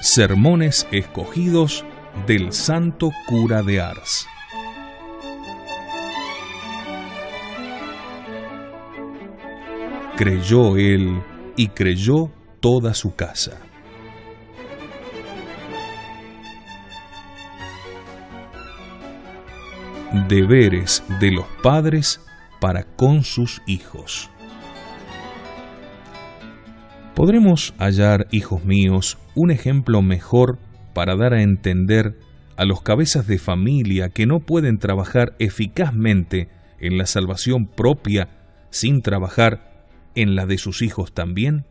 Sermones escogidos del Santo Cura de Ars. Creyó él y creyó toda su casa. Deberes de los padres para con sus hijos. ¿Podremos hallar, hijos míos, un ejemplo mejor para dar a entender a los cabezas de familia que no pueden trabajar eficazmente en la salvación propia sin trabajar en la de sus hijos también?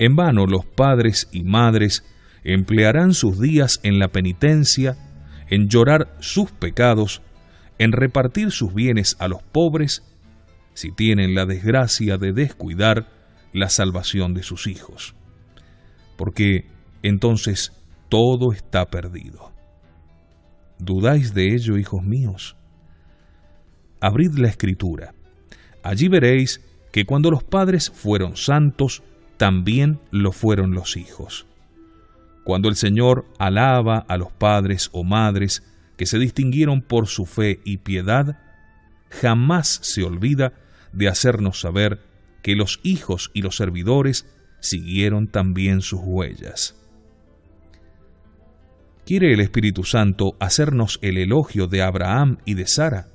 En vano los padres y madres emplearán sus días en la penitencia, en llorar sus pecados, en repartir sus bienes a los pobres, si tienen la desgracia de descuidar la salvación de sus hijos, porque entonces todo está perdido. ¿Dudáis de ello, hijos míos? Abrid la escritura. Allí veréis que cuando los padres fueron santos, también lo fueron los hijos. Cuando el Señor alaba a los padres o madres que se distinguieron por su fe y piedad, jamás se olvida de hacernos saber que los hijos y los servidores siguieron también sus huellas. ¿Quiere el Espíritu Santo hacernos el elogio de Abraham y de Sara?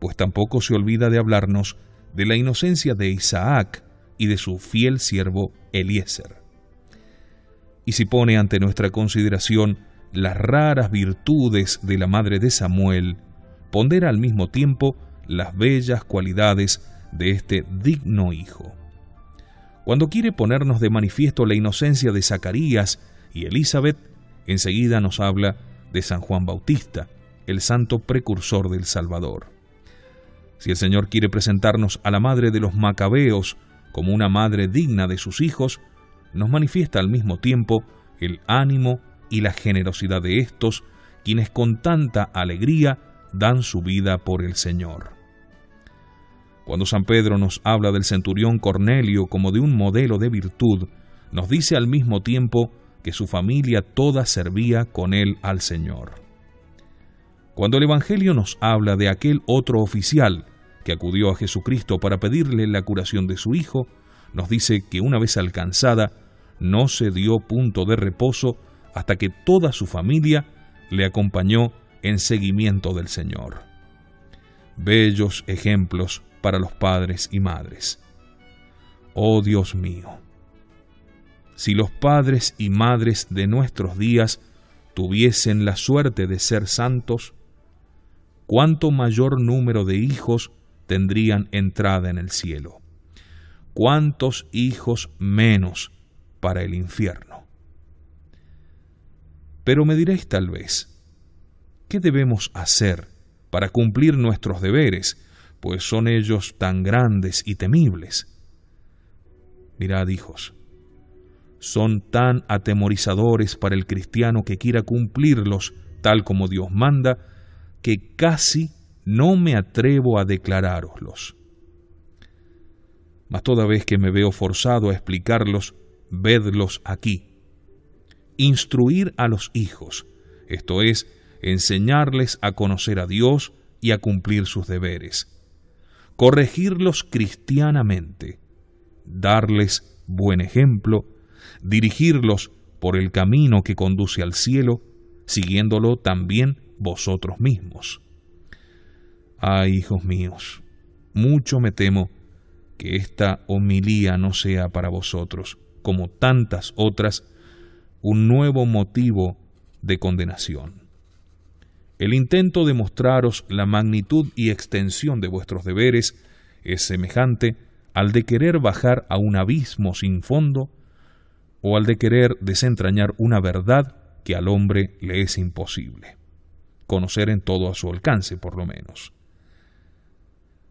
Pues tampoco se olvida de hablarnos de la inocencia de Isaac y de su fiel siervo Eliezer. Y si pone ante nuestra consideración las raras virtudes de la madre de Samuel, pondera al mismo tiempo las bellas cualidades de este digno hijo. Cuando quiere ponernos de manifiesto la inocencia de Zacarías y Elizabeth, enseguida nos habla de San Juan Bautista, el santo precursor del Salvador. Si el Señor quiere presentarnos a la madre de los macabeos como una madre digna de sus hijos, nos manifiesta al mismo tiempo el ánimo y la generosidad de estos, quienes con tanta alegría dan su vida por el Señor. Cuando San Pedro nos habla del centurión Cornelio como de un modelo de virtud, nos dice al mismo tiempo que su familia toda servía con él al Señor. Cuando el Evangelio nos habla de aquel otro oficial que acudió a Jesucristo para pedirle la curación de su hijo, nos dice que una vez alcanzada, no se dio punto de reposo hasta que toda su familia le acompañó en seguimiento del Señor. Bellos ejemplos para los padres y madres. Oh Dios mío, si los padres y madres de nuestros días tuviesen la suerte de ser santos, cuánto mayor número de hijos tendrían entrada en el cielo, cuántos hijos menos para el infierno. Pero me diréis tal vez, ¿qué debemos hacer para cumplir nuestros deberes pues son ellos tan grandes y temibles. Mirad, hijos, son tan atemorizadores para el cristiano que quiera cumplirlos tal como Dios manda, que casi no me atrevo a declarároslos. Mas toda vez que me veo forzado a explicarlos, vedlos aquí. Instruir a los hijos, esto es, enseñarles a conocer a Dios y a cumplir sus deberes corregirlos cristianamente, darles buen ejemplo, dirigirlos por el camino que conduce al cielo, siguiéndolo también vosotros mismos. Ay, hijos míos, mucho me temo que esta homilía no sea para vosotros, como tantas otras, un nuevo motivo de condenación. El intento de mostraros la magnitud y extensión de vuestros deberes es semejante al de querer bajar a un abismo sin fondo o al de querer desentrañar una verdad que al hombre le es imposible conocer en todo a su alcance, por lo menos.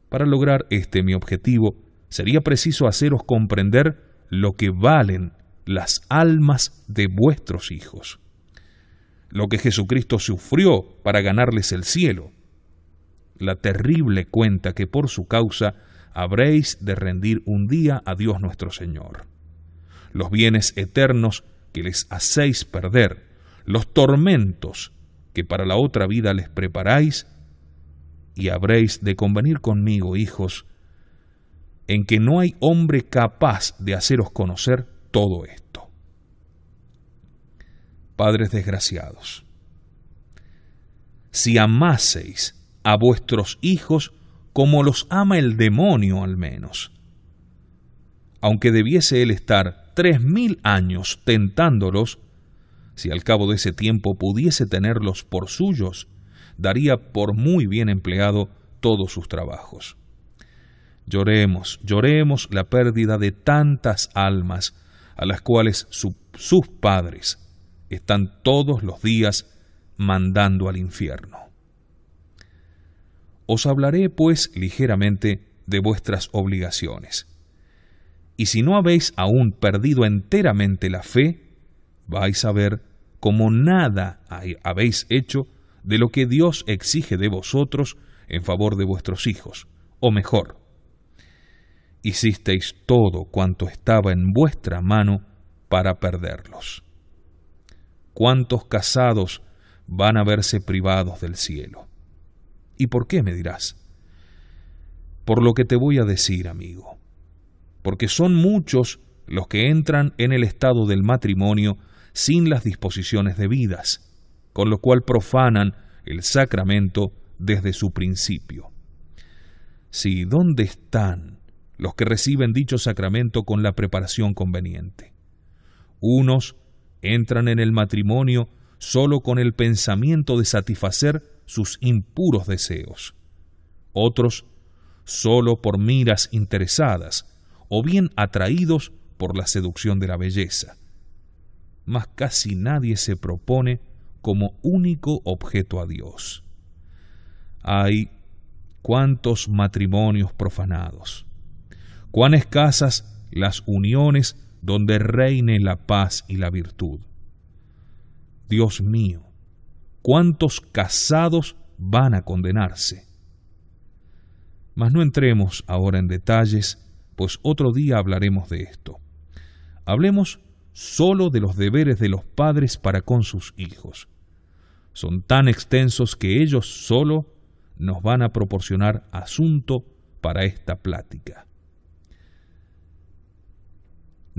Para lograr este mi objetivo, sería preciso haceros comprender lo que valen las almas de vuestros hijos lo que Jesucristo sufrió para ganarles el cielo, la terrible cuenta que por su causa habréis de rendir un día a Dios nuestro Señor, los bienes eternos que les hacéis perder, los tormentos que para la otra vida les preparáis, y habréis de convenir conmigo, hijos, en que no hay hombre capaz de haceros conocer todo esto padres desgraciados. Si amaseis a vuestros hijos como los ama el demonio al menos, aunque debiese él estar tres mil años tentándolos, si al cabo de ese tiempo pudiese tenerlos por suyos, daría por muy bien empleado todos sus trabajos. Lloremos, lloremos la pérdida de tantas almas a las cuales sus padres están todos los días mandando al infierno. Os hablaré, pues, ligeramente de vuestras obligaciones. Y si no habéis aún perdido enteramente la fe, vais a ver cómo nada habéis hecho de lo que Dios exige de vosotros en favor de vuestros hijos, o mejor, hicisteis todo cuanto estaba en vuestra mano para perderlos cuántos casados van a verse privados del cielo. ¿Y por qué me dirás? Por lo que te voy a decir, amigo. Porque son muchos los que entran en el estado del matrimonio sin las disposiciones debidas, con lo cual profanan el sacramento desde su principio. Sí, ¿dónde están los que reciben dicho sacramento con la preparación conveniente? Unos entran en el matrimonio solo con el pensamiento de satisfacer sus impuros deseos. Otros, solo por miras interesadas, o bien atraídos por la seducción de la belleza. Mas casi nadie se propone como único objeto a Dios. Hay cuántos matrimonios profanados, cuán escasas las uniones donde reine la paz y la virtud. Dios mío, ¿cuántos casados van a condenarse? Mas no entremos ahora en detalles, pues otro día hablaremos de esto. Hablemos solo de los deberes de los padres para con sus hijos. Son tan extensos que ellos solo nos van a proporcionar asunto para esta plática.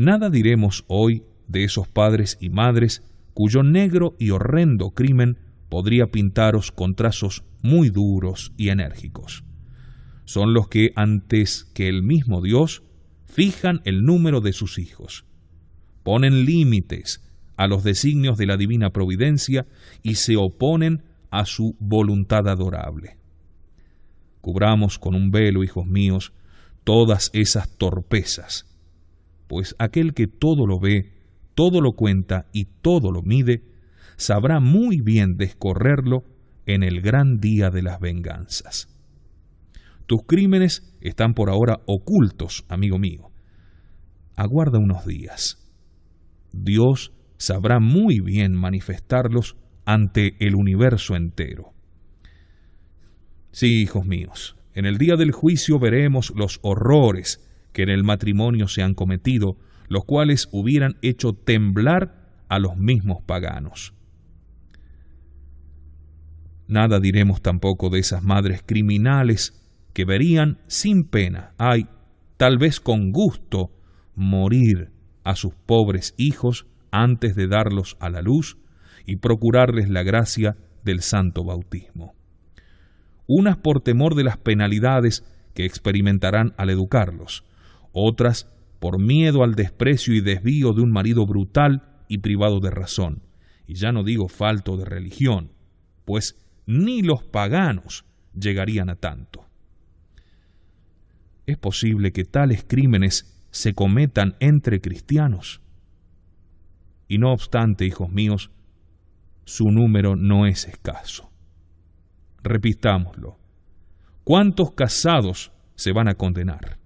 Nada diremos hoy de esos padres y madres cuyo negro y horrendo crimen podría pintaros con trazos muy duros y enérgicos. Son los que, antes que el mismo Dios, fijan el número de sus hijos, ponen límites a los designios de la divina providencia y se oponen a su voluntad adorable. Cubramos con un velo, hijos míos, todas esas torpezas pues aquel que todo lo ve, todo lo cuenta y todo lo mide, sabrá muy bien descorrerlo en el gran día de las venganzas. Tus crímenes están por ahora ocultos, amigo mío. Aguarda unos días. Dios sabrá muy bien manifestarlos ante el universo entero. Sí, hijos míos, en el día del juicio veremos los horrores que en el matrimonio se han cometido, los cuales hubieran hecho temblar a los mismos paganos. Nada diremos tampoco de esas madres criminales que verían sin pena, ay, tal vez con gusto, morir a sus pobres hijos antes de darlos a la luz y procurarles la gracia del santo bautismo. Unas por temor de las penalidades que experimentarán al educarlos, otras por miedo al desprecio y desvío de un marido brutal y privado de razón, y ya no digo falto de religión, pues ni los paganos llegarían a tanto. ¿Es posible que tales crímenes se cometan entre cristianos? Y no obstante, hijos míos, su número no es escaso. Repitámoslo. ¿Cuántos casados se van a condenar?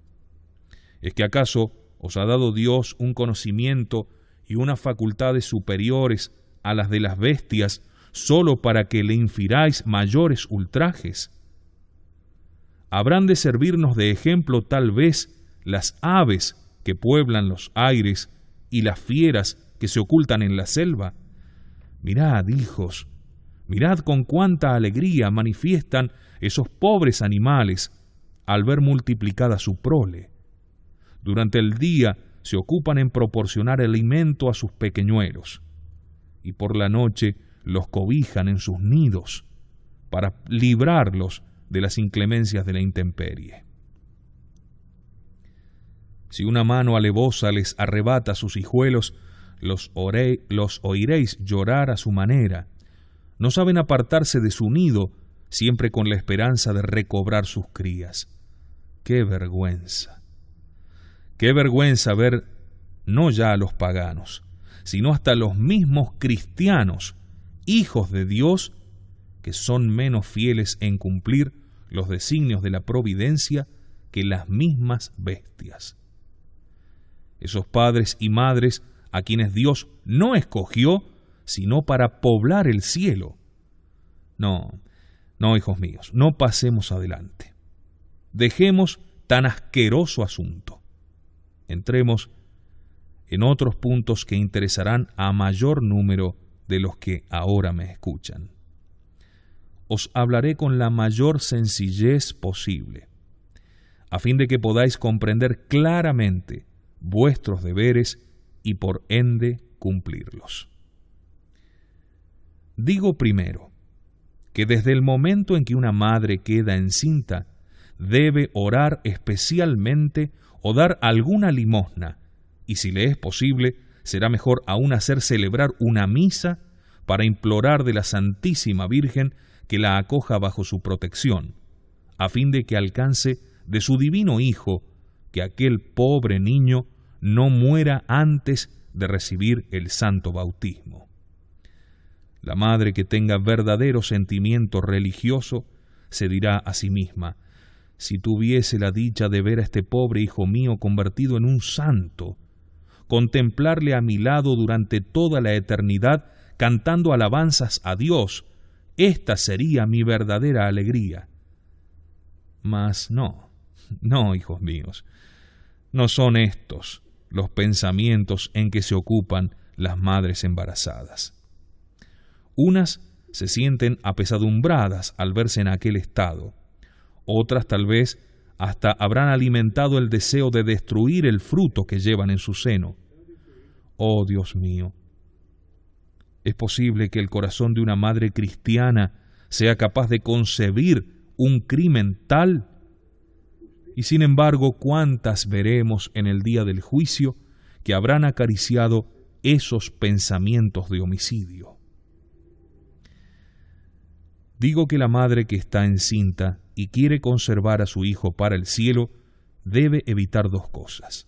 ¿Es que acaso os ha dado Dios un conocimiento y unas facultades superiores a las de las bestias solo para que le infiráis mayores ultrajes? ¿Habrán de servirnos de ejemplo tal vez las aves que pueblan los aires y las fieras que se ocultan en la selva? Mirad, hijos, mirad con cuánta alegría manifiestan esos pobres animales al ver multiplicada su prole. Durante el día se ocupan en proporcionar alimento a sus pequeñuelos y por la noche los cobijan en sus nidos para librarlos de las inclemencias de la intemperie. Si una mano alevosa les arrebata sus hijuelos, los, los oiréis llorar a su manera. No saben apartarse de su nido, siempre con la esperanza de recobrar sus crías. ¡Qué vergüenza! Qué vergüenza ver no ya a los paganos, sino hasta los mismos cristianos, hijos de Dios, que son menos fieles en cumplir los designios de la providencia que las mismas bestias. Esos padres y madres a quienes Dios no escogió, sino para poblar el cielo. No, no, hijos míos, no pasemos adelante. Dejemos tan asqueroso asunto. Entremos en otros puntos que interesarán a mayor número de los que ahora me escuchan. Os hablaré con la mayor sencillez posible, a fin de que podáis comprender claramente vuestros deberes y por ende cumplirlos. Digo primero que desde el momento en que una madre queda encinta, debe orar especialmente o dar alguna limosna, y si le es posible, será mejor aún hacer celebrar una misa para implorar de la Santísima Virgen que la acoja bajo su protección, a fin de que alcance de su divino Hijo que aquel pobre niño no muera antes de recibir el santo bautismo. La madre que tenga verdadero sentimiento religioso se dirá a sí misma, si tuviese la dicha de ver a este pobre hijo mío convertido en un santo, contemplarle a mi lado durante toda la eternidad cantando alabanzas a Dios, esta sería mi verdadera alegría. Mas no, no, hijos míos, no son estos los pensamientos en que se ocupan las madres embarazadas. Unas se sienten apesadumbradas al verse en aquel estado, otras tal vez hasta habrán alimentado el deseo de destruir el fruto que llevan en su seno. Oh Dios mío, es posible que el corazón de una madre cristiana sea capaz de concebir un crimen tal? Y sin embargo, ¿cuántas veremos en el día del juicio que habrán acariciado esos pensamientos de homicidio? Digo que la madre que está encinta y quiere conservar a su hijo para el cielo debe evitar dos cosas.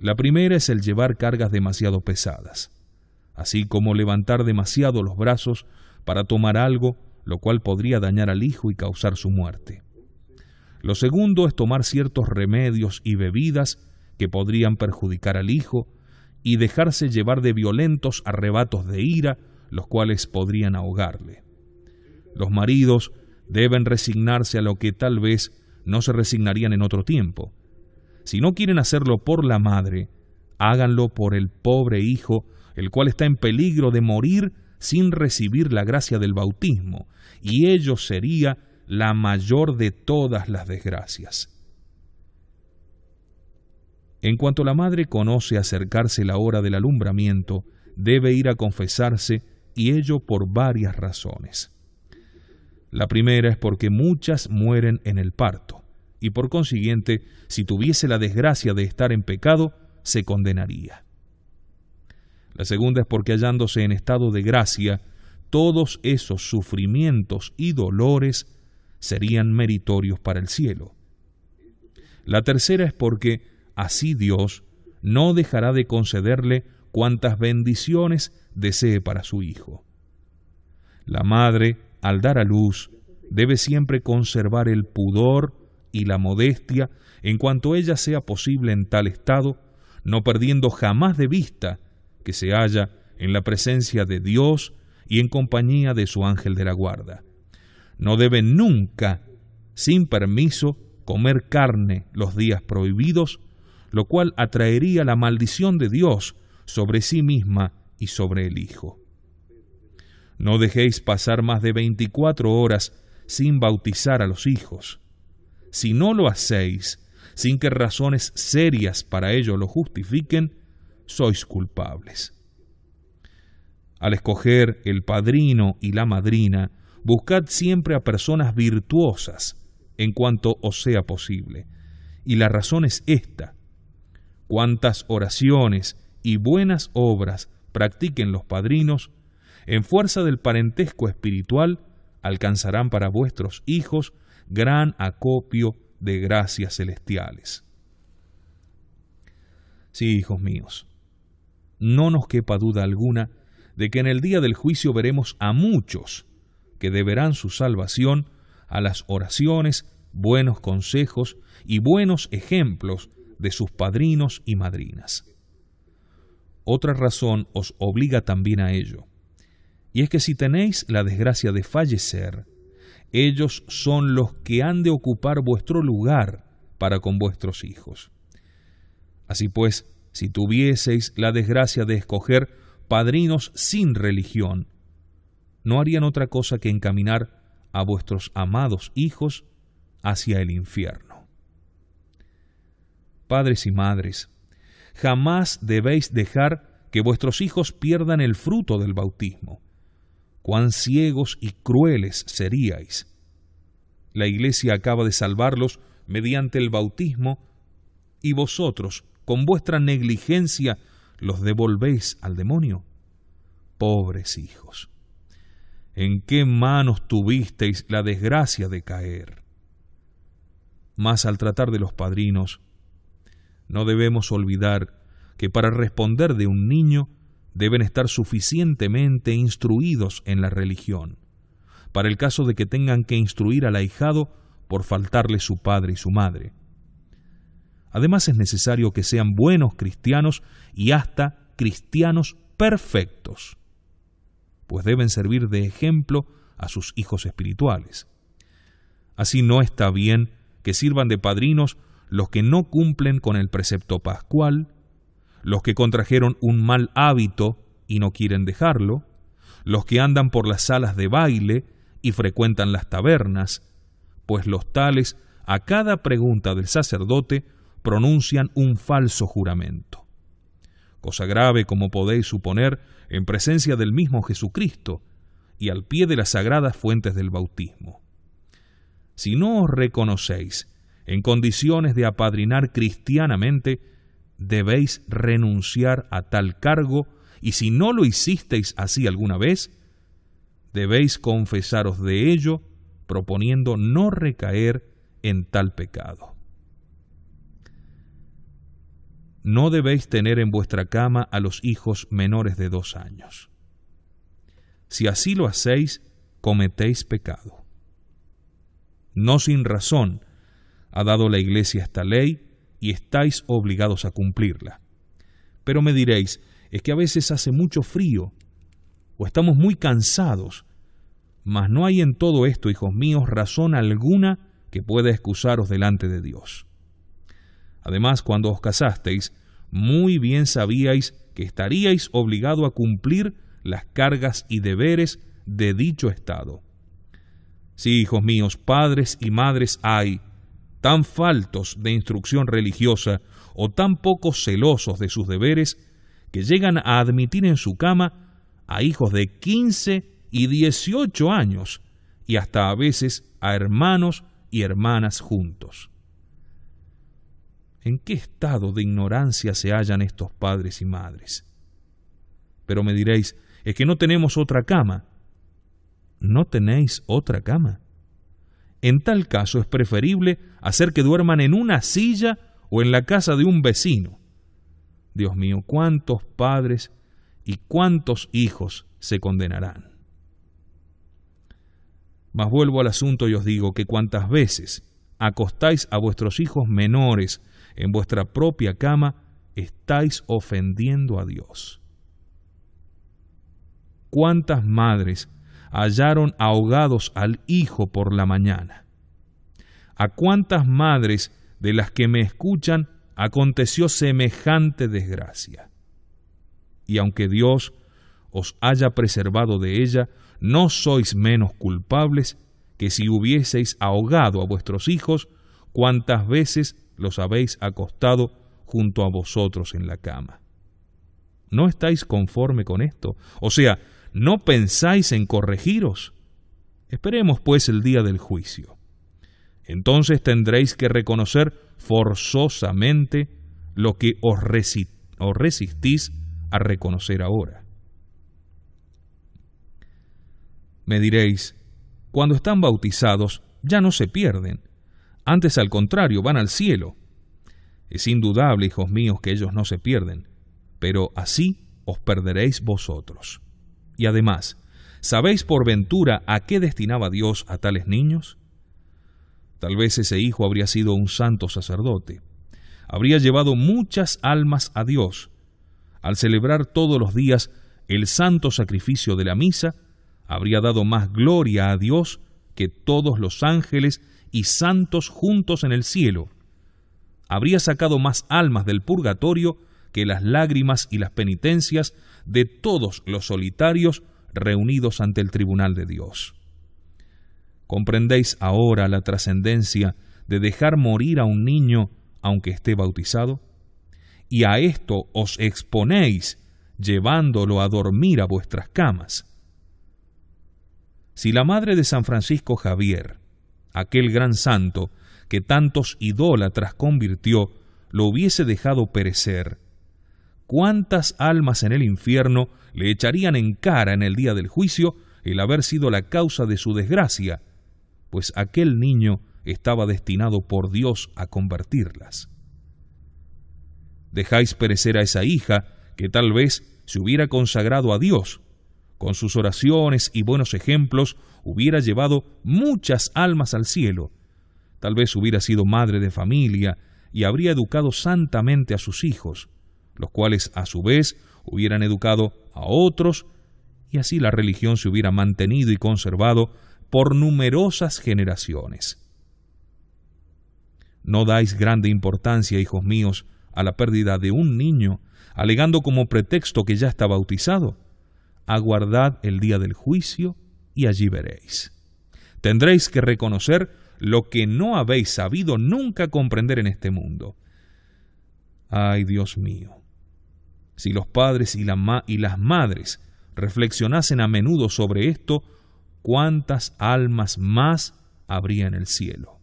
La primera es el llevar cargas demasiado pesadas, así como levantar demasiado los brazos para tomar algo, lo cual podría dañar al hijo y causar su muerte. Lo segundo es tomar ciertos remedios y bebidas que podrían perjudicar al hijo y dejarse llevar de violentos arrebatos de ira, los cuales podrían ahogarle. Los maridos deben resignarse a lo que tal vez no se resignarían en otro tiempo. Si no quieren hacerlo por la madre, háganlo por el pobre hijo, el cual está en peligro de morir sin recibir la gracia del bautismo, y ello sería la mayor de todas las desgracias. En cuanto la madre conoce acercarse la hora del alumbramiento, debe ir a confesarse, y ello por varias razones. La primera es porque muchas mueren en el parto, y por consiguiente, si tuviese la desgracia de estar en pecado, se condenaría. La segunda es porque hallándose en estado de gracia, todos esos sufrimientos y dolores serían meritorios para el cielo. La tercera es porque así Dios no dejará de concederle cuantas bendiciones desee para su Hijo. La madre al dar a luz, debe siempre conservar el pudor y la modestia en cuanto ella sea posible en tal estado, no perdiendo jamás de vista que se halla en la presencia de Dios y en compañía de su ángel de la guarda. No debe nunca, sin permiso, comer carne los días prohibidos, lo cual atraería la maldición de Dios sobre sí misma y sobre el Hijo. No dejéis pasar más de veinticuatro horas sin bautizar a los hijos. Si no lo hacéis, sin que razones serias para ello lo justifiquen, sois culpables. Al escoger el padrino y la madrina, buscad siempre a personas virtuosas en cuanto os sea posible. Y la razón es esta. Cuantas oraciones y buenas obras practiquen los padrinos, en fuerza del parentesco espiritual, alcanzarán para vuestros hijos gran acopio de gracias celestiales. Sí, hijos míos, no nos quepa duda alguna de que en el día del juicio veremos a muchos que deberán su salvación a las oraciones, buenos consejos y buenos ejemplos de sus padrinos y madrinas. Otra razón os obliga también a ello, y es que si tenéis la desgracia de fallecer, ellos son los que han de ocupar vuestro lugar para con vuestros hijos. Así pues, si tuvieseis la desgracia de escoger padrinos sin religión, no harían otra cosa que encaminar a vuestros amados hijos hacia el infierno. Padres y madres, jamás debéis dejar que vuestros hijos pierdan el fruto del bautismo cuán ciegos y crueles seríais. La Iglesia acaba de salvarlos mediante el bautismo, y vosotros, con vuestra negligencia, los devolvéis al demonio. Pobres hijos, ¿en qué manos tuvisteis la desgracia de caer? Mas al tratar de los padrinos, no debemos olvidar que para responder de un niño deben estar suficientemente instruidos en la religión, para el caso de que tengan que instruir al ahijado por faltarle su padre y su madre. Además es necesario que sean buenos cristianos y hasta cristianos perfectos, pues deben servir de ejemplo a sus hijos espirituales. Así no está bien que sirvan de padrinos los que no cumplen con el precepto pascual, los que contrajeron un mal hábito y no quieren dejarlo, los que andan por las salas de baile y frecuentan las tabernas, pues los tales a cada pregunta del sacerdote pronuncian un falso juramento. Cosa grave, como podéis suponer, en presencia del mismo Jesucristo y al pie de las sagradas fuentes del bautismo. Si no os reconocéis en condiciones de apadrinar cristianamente, debéis renunciar a tal cargo, y si no lo hicisteis así alguna vez, debéis confesaros de ello, proponiendo no recaer en tal pecado. No debéis tener en vuestra cama a los hijos menores de dos años. Si así lo hacéis, cometéis pecado. No sin razón ha dado la Iglesia esta ley, y estáis obligados a cumplirla. Pero me diréis, es que a veces hace mucho frío o estamos muy cansados, mas no hay en todo esto, hijos míos, razón alguna que pueda excusaros delante de Dios. Además, cuando os casasteis, muy bien sabíais que estaríais obligado a cumplir las cargas y deberes de dicho Estado. Sí, hijos míos, padres y madres hay, tan faltos de instrucción religiosa o tan poco celosos de sus deberes que llegan a admitir en su cama a hijos de 15 y 18 años y hasta a veces a hermanos y hermanas juntos. ¿En qué estado de ignorancia se hallan estos padres y madres? Pero me diréis, es que no tenemos otra cama. ¿No tenéis otra cama? En tal caso es preferible hacer que duerman en una silla o en la casa de un vecino. Dios mío, cuántos padres y cuántos hijos se condenarán. Mas vuelvo al asunto y os digo que cuantas veces acostáis a vuestros hijos menores en vuestra propia cama, estáis ofendiendo a Dios. ¿Cuántas madres hallaron ahogados al hijo por la mañana? ¿A cuántas madres de las que me escuchan aconteció semejante desgracia? Y aunque Dios os haya preservado de ella, no sois menos culpables que si hubieseis ahogado a vuestros hijos ¿cuántas veces los habéis acostado junto a vosotros en la cama. ¿No estáis conforme con esto? O sea, ¿no pensáis en corregiros? Esperemos pues el día del juicio entonces tendréis que reconocer forzosamente lo que os, resistís a reconocer ahora. Me diréis, cuando están bautizados ya no se pierden, antes al contrario van al cielo. Es indudable, hijos míos, que ellos no se pierden, pero así os perderéis vosotros. Y además, ¿sabéis por ventura a qué destinaba Dios a tales niños? Tal vez ese hijo habría sido un santo sacerdote. Habría llevado muchas almas a Dios. Al celebrar todos los días el santo sacrificio de la misa, habría dado más gloria a Dios que todos los ángeles y santos juntos en el cielo. Habría sacado más almas del purgatorio que las lágrimas y las penitencias de todos los solitarios reunidos ante el tribunal de Dios. Comprendéis ahora la trascendencia de dejar morir a un niño aunque esté bautizado. Y a esto os exponéis llevándolo a dormir a vuestras camas. Si la madre de San Francisco Javier, aquel gran santo que tantos idólatras convirtió, lo hubiese dejado perecer, cuántas almas en el infierno le echarían en cara en el día del juicio el haber sido la causa de su desgracia pues aquel niño estaba destinado por Dios a convertirlas. Dejáis perecer a esa hija que tal vez se hubiera consagrado a Dios, con sus oraciones y buenos ejemplos hubiera llevado muchas almas al cielo, tal vez hubiera sido madre de familia y habría educado santamente a sus hijos, los cuales a su vez hubieran educado a otros, y así la religión se hubiera mantenido y conservado por numerosas generaciones. No dais grande importancia, hijos míos, a la pérdida de un niño, alegando como pretexto que ya está bautizado. Aguardad el día del juicio y allí veréis. Tendréis que reconocer lo que no habéis sabido nunca comprender en este mundo. Ay, Dios mío, si los padres y, y las madres reflexionasen a menudo sobre esto, cuántas almas más habría en el cielo.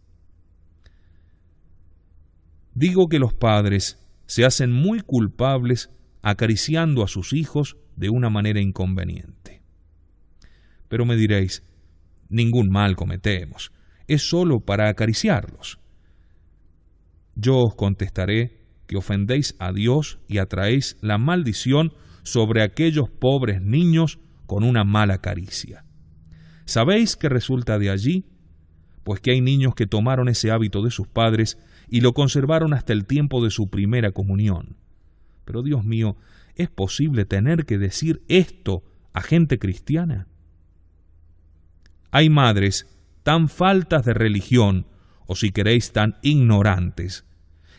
Digo que los padres se hacen muy culpables acariciando a sus hijos de una manera inconveniente. Pero me diréis, ningún mal cometemos, es sólo para acariciarlos. Yo os contestaré que ofendéis a Dios y atraéis la maldición sobre aquellos pobres niños con una mala caricia. ¿Sabéis qué resulta de allí? Pues que hay niños que tomaron ese hábito de sus padres y lo conservaron hasta el tiempo de su primera comunión. Pero Dios mío, ¿es posible tener que decir esto a gente cristiana? Hay madres tan faltas de religión, o si queréis tan ignorantes,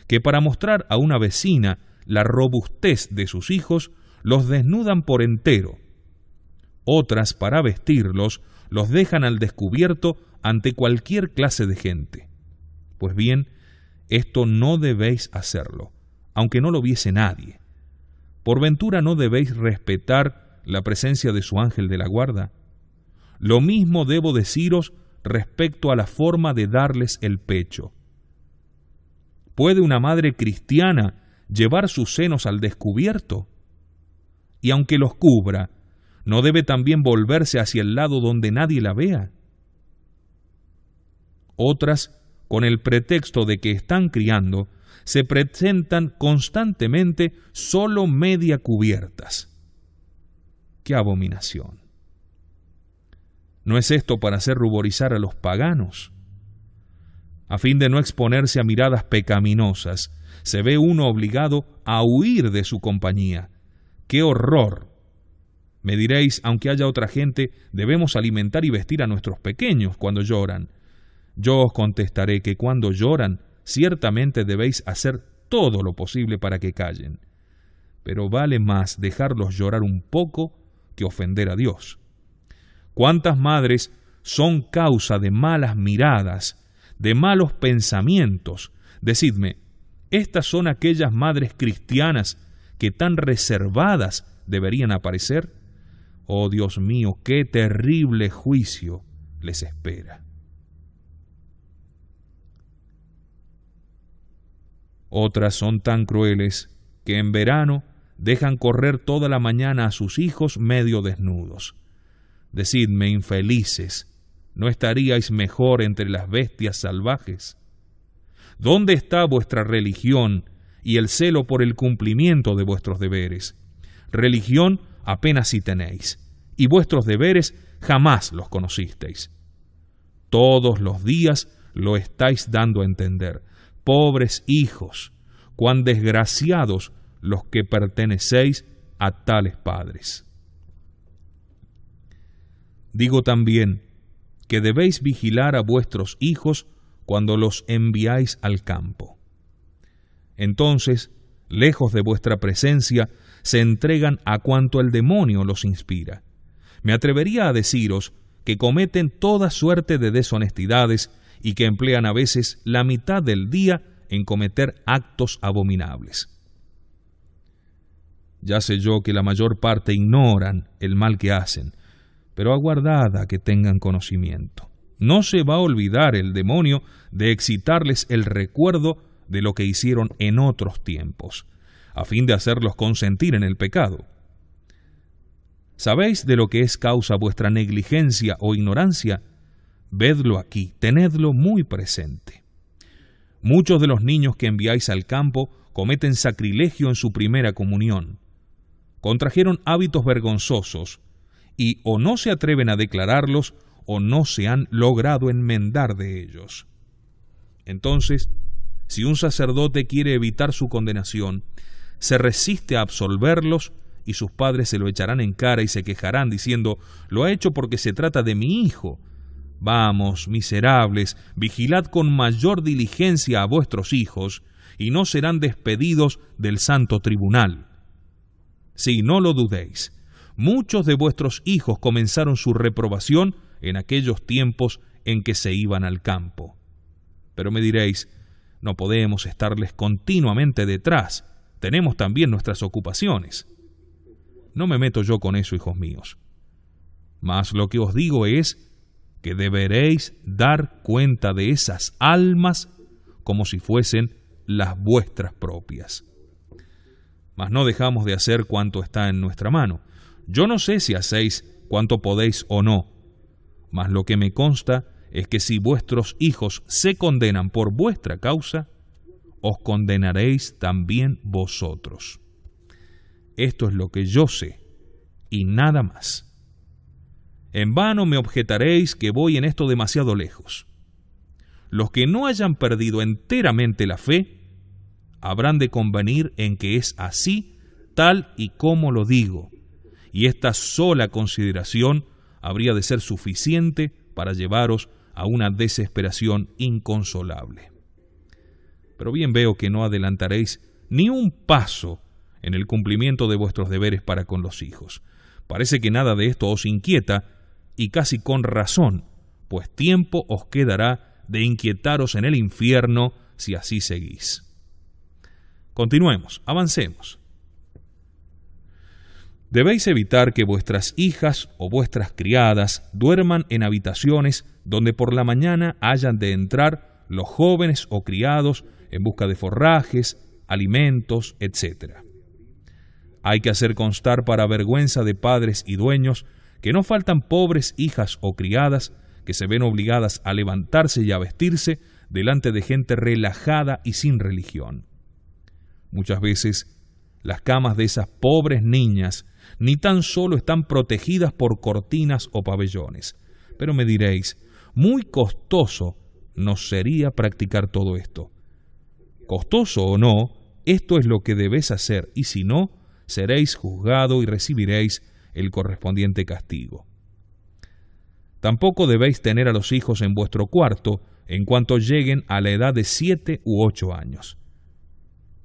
que para mostrar a una vecina la robustez de sus hijos, los desnudan por entero. Otras, para vestirlos, los dejan al descubierto ante cualquier clase de gente. Pues bien, esto no debéis hacerlo, aunque no lo viese nadie. Por ventura no debéis respetar la presencia de su ángel de la guarda. Lo mismo debo deciros respecto a la forma de darles el pecho. ¿Puede una madre cristiana llevar sus senos al descubierto? Y aunque los cubra, ¿No debe también volverse hacia el lado donde nadie la vea? Otras, con el pretexto de que están criando, se presentan constantemente solo media cubiertas. ¡Qué abominación! ¿No es esto para hacer ruborizar a los paganos? A fin de no exponerse a miradas pecaminosas, se ve uno obligado a huir de su compañía. ¡Qué horror! Me diréis, aunque haya otra gente, debemos alimentar y vestir a nuestros pequeños cuando lloran. Yo os contestaré que cuando lloran, ciertamente debéis hacer todo lo posible para que callen. Pero vale más dejarlos llorar un poco que ofender a Dios. ¿Cuántas madres son causa de malas miradas, de malos pensamientos? Decidme, estas son aquellas madres cristianas que tan reservadas deberían aparecer? Oh Dios mío, qué terrible juicio les espera. Otras son tan crueles que en verano dejan correr toda la mañana a sus hijos medio desnudos. Decidme, infelices, ¿no estaríais mejor entre las bestias salvajes? ¿Dónde está vuestra religión y el celo por el cumplimiento de vuestros deberes? Religión apenas si tenéis y vuestros deberes jamás los conocisteis. Todos los días lo estáis dando a entender. Pobres hijos, cuán desgraciados los que pertenecéis a tales padres. Digo también que debéis vigilar a vuestros hijos cuando los enviáis al campo. Entonces, lejos de vuestra presencia, se entregan a cuanto el demonio los inspira, me atrevería a deciros que cometen toda suerte de deshonestidades y que emplean a veces la mitad del día en cometer actos abominables. Ya sé yo que la mayor parte ignoran el mal que hacen, pero aguardada que tengan conocimiento. No se va a olvidar el demonio de excitarles el recuerdo de lo que hicieron en otros tiempos, a fin de hacerlos consentir en el pecado. ¿Sabéis de lo que es causa vuestra negligencia o ignorancia? Vedlo aquí, tenedlo muy presente. Muchos de los niños que enviáis al campo cometen sacrilegio en su primera comunión. Contrajeron hábitos vergonzosos, y o no se atreven a declararlos o no se han logrado enmendar de ellos. Entonces, si un sacerdote quiere evitar su condenación, se resiste a absolverlos y sus padres se lo echarán en cara y se quejarán diciendo, lo ha hecho porque se trata de mi hijo. Vamos, miserables, vigilad con mayor diligencia a vuestros hijos, y no serán despedidos del santo tribunal. Si no lo dudéis, muchos de vuestros hijos comenzaron su reprobación en aquellos tiempos en que se iban al campo. Pero me diréis, no podemos estarles continuamente detrás, tenemos también nuestras ocupaciones. No me meto yo con eso, hijos míos. Mas lo que os digo es que deberéis dar cuenta de esas almas como si fuesen las vuestras propias. Mas no dejamos de hacer cuanto está en nuestra mano. Yo no sé si hacéis cuanto podéis o no, mas lo que me consta es que si vuestros hijos se condenan por vuestra causa, os condenaréis también vosotros. Esto es lo que yo sé, y nada más. En vano me objetaréis que voy en esto demasiado lejos. Los que no hayan perdido enteramente la fe, habrán de convenir en que es así, tal y como lo digo, y esta sola consideración habría de ser suficiente para llevaros a una desesperación inconsolable. Pero bien veo que no adelantaréis ni un paso en el cumplimiento de vuestros deberes para con los hijos. Parece que nada de esto os inquieta, y casi con razón, pues tiempo os quedará de inquietaros en el infierno si así seguís. Continuemos, avancemos. Debéis evitar que vuestras hijas o vuestras criadas duerman en habitaciones donde por la mañana hayan de entrar los jóvenes o criados en busca de forrajes, alimentos, etc. Hay que hacer constar para vergüenza de padres y dueños que no faltan pobres hijas o criadas que se ven obligadas a levantarse y a vestirse delante de gente relajada y sin religión. Muchas veces las camas de esas pobres niñas ni tan solo están protegidas por cortinas o pabellones. Pero me diréis, muy costoso nos sería practicar todo esto. Costoso o no, esto es lo que debes hacer y si no, seréis juzgado y recibiréis el correspondiente castigo. Tampoco debéis tener a los hijos en vuestro cuarto en cuanto lleguen a la edad de siete u ocho años.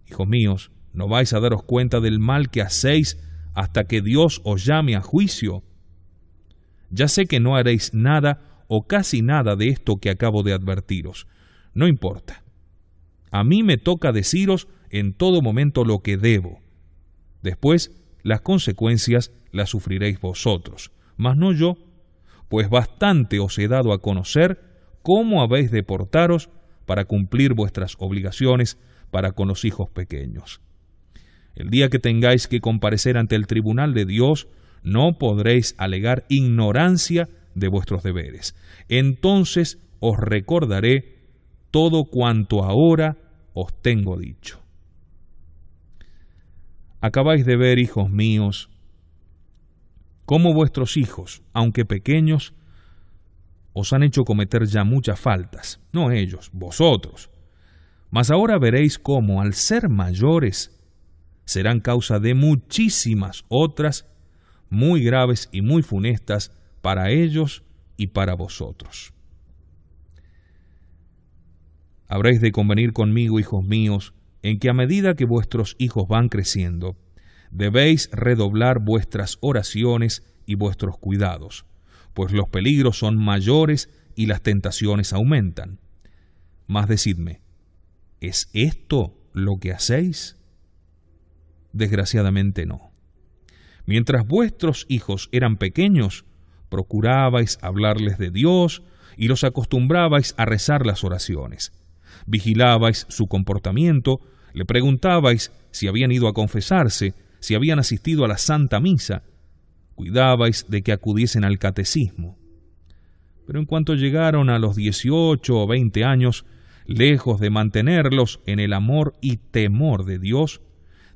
Hijos míos, no vais a daros cuenta del mal que hacéis hasta que Dios os llame a juicio. Ya sé que no haréis nada o casi nada de esto que acabo de advertiros. No importa. A mí me toca deciros en todo momento lo que debo. Después, las consecuencias las sufriréis vosotros, mas no yo, pues bastante os he dado a conocer cómo habéis de portaros para cumplir vuestras obligaciones para con los hijos pequeños. El día que tengáis que comparecer ante el tribunal de Dios, no podréis alegar ignorancia de vuestros deberes. Entonces os recordaré todo cuanto ahora os tengo dicho. Acabáis de ver, hijos míos, cómo vuestros hijos, aunque pequeños, os han hecho cometer ya muchas faltas, no ellos, vosotros. Mas ahora veréis cómo, al ser mayores, serán causa de muchísimas otras muy graves y muy funestas para ellos y para vosotros. Habréis de convenir conmigo, hijos míos, en que a medida que vuestros hijos van creciendo, debéis redoblar vuestras oraciones y vuestros cuidados, pues los peligros son mayores y las tentaciones aumentan. Mas decidme, ¿es esto lo que hacéis? Desgraciadamente no. Mientras vuestros hijos eran pequeños, procurabais hablarles de Dios y los acostumbrabais a rezar las oraciones. Vigilabais su comportamiento le preguntabais si habían ido a confesarse, si habían asistido a la Santa Misa. Cuidabais de que acudiesen al catecismo. Pero en cuanto llegaron a los 18 o 20 años, lejos de mantenerlos en el amor y temor de Dios,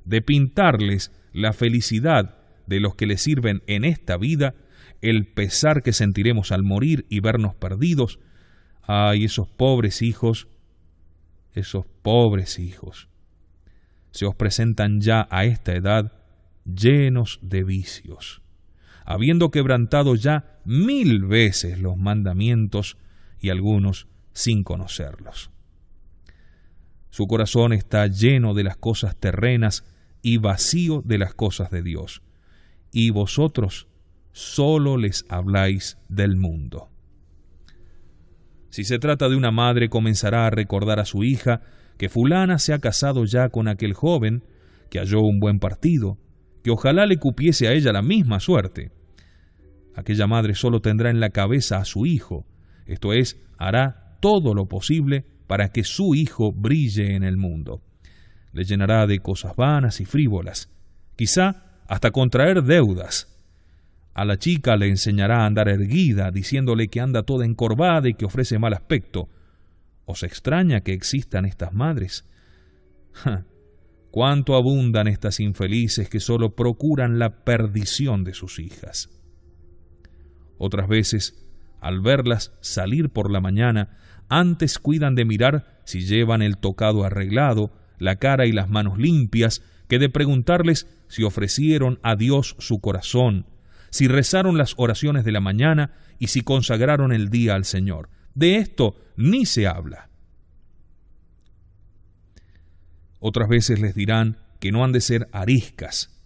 de pintarles la felicidad de los que les sirven en esta vida, el pesar que sentiremos al morir y vernos perdidos, ay, esos pobres hijos, esos pobres hijos se os presentan ya a esta edad llenos de vicios, habiendo quebrantado ya mil veces los mandamientos y algunos sin conocerlos. Su corazón está lleno de las cosas terrenas y vacío de las cosas de Dios, y vosotros solo les habláis del mundo. Si se trata de una madre, comenzará a recordar a su hija que fulana se ha casado ya con aquel joven, que halló un buen partido, que ojalá le cupiese a ella la misma suerte. Aquella madre solo tendrá en la cabeza a su hijo, esto es, hará todo lo posible para que su hijo brille en el mundo. Le llenará de cosas vanas y frívolas, quizá hasta contraer deudas. A la chica le enseñará a andar erguida, diciéndole que anda toda encorvada y que ofrece mal aspecto, ¿Os extraña que existan estas madres? ¡Ja! ¿Cuánto abundan estas infelices que solo procuran la perdición de sus hijas? Otras veces, al verlas salir por la mañana, antes cuidan de mirar si llevan el tocado arreglado, la cara y las manos limpias, que de preguntarles si ofrecieron a Dios su corazón, si rezaron las oraciones de la mañana y si consagraron el día al Señor. De esto ni se habla. Otras veces les dirán que no han de ser ariscas,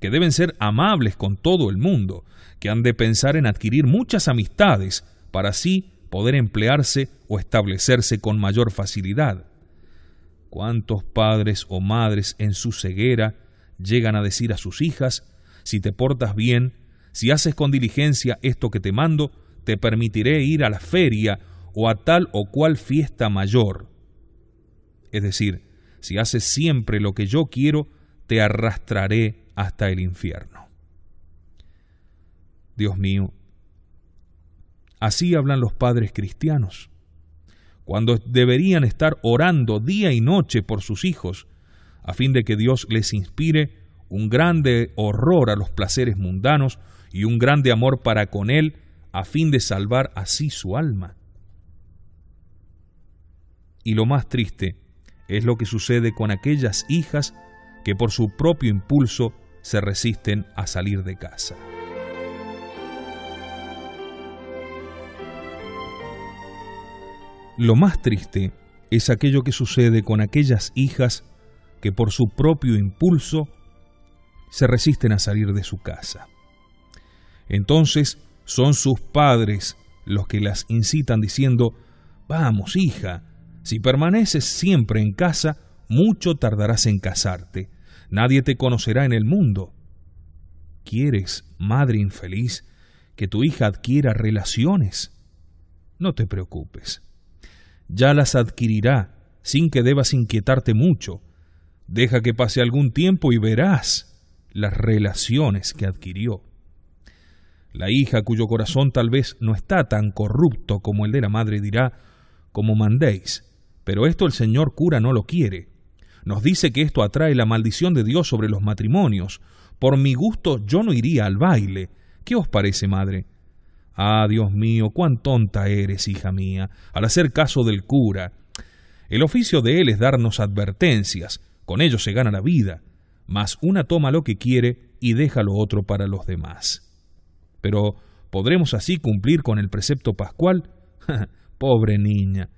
que deben ser amables con todo el mundo, que han de pensar en adquirir muchas amistades para así poder emplearse o establecerse con mayor facilidad. ¿Cuántos padres o madres en su ceguera llegan a decir a sus hijas, si te portas bien, si haces con diligencia esto que te mando, te permitiré ir a la feria o a tal o cual fiesta mayor. Es decir, si haces siempre lo que yo quiero, te arrastraré hasta el infierno. Dios mío, así hablan los padres cristianos, cuando deberían estar orando día y noche por sus hijos, a fin de que Dios les inspire un grande horror a los placeres mundanos y un grande amor para con Él, a fin de salvar así su alma. Y lo más triste es lo que sucede con aquellas hijas que por su propio impulso se resisten a salir de casa. Lo más triste es aquello que sucede con aquellas hijas que por su propio impulso se resisten a salir de su casa. Entonces son sus padres los que las incitan diciendo, vamos hija, si permaneces siempre en casa, mucho tardarás en casarte. Nadie te conocerá en el mundo. ¿Quieres, madre infeliz, que tu hija adquiera relaciones? No te preocupes. Ya las adquirirá sin que debas inquietarte mucho. Deja que pase algún tiempo y verás las relaciones que adquirió. La hija cuyo corazón tal vez no está tan corrupto como el de la madre dirá, como mandéis, pero esto el señor cura no lo quiere. Nos dice que esto atrae la maldición de Dios sobre los matrimonios. Por mi gusto yo no iría al baile. ¿Qué os parece, madre? Ah, Dios mío, cuán tonta eres, hija mía, al hacer caso del cura. El oficio de él es darnos advertencias, con ello se gana la vida, mas una toma lo que quiere y deja lo otro para los demás. Pero, ¿podremos así cumplir con el precepto pascual? Pobre niña,